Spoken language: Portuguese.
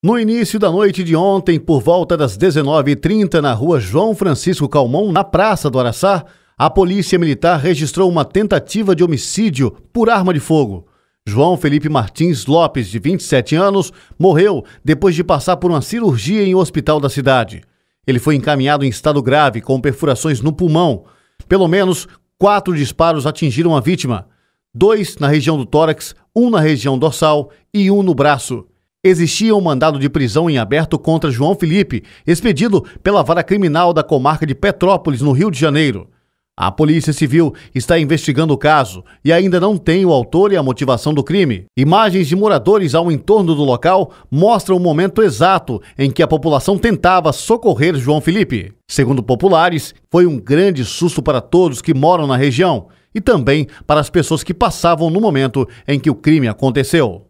No início da noite de ontem, por volta das 19h30, na rua João Francisco Calmon, na Praça do Araçá, a Polícia Militar registrou uma tentativa de homicídio por arma de fogo. João Felipe Martins Lopes, de 27 anos, morreu depois de passar por uma cirurgia em um hospital da cidade. Ele foi encaminhado em estado grave, com perfurações no pulmão. Pelo menos quatro disparos atingiram a vítima: dois na região do tórax, um na região dorsal e um no braço. Existia um mandado de prisão em aberto contra João Felipe, expedido pela vara criminal da comarca de Petrópolis, no Rio de Janeiro. A Polícia Civil está investigando o caso e ainda não tem o autor e a motivação do crime. Imagens de moradores ao entorno do local mostram o momento exato em que a população tentava socorrer João Felipe. Segundo populares, foi um grande susto para todos que moram na região e também para as pessoas que passavam no momento em que o crime aconteceu.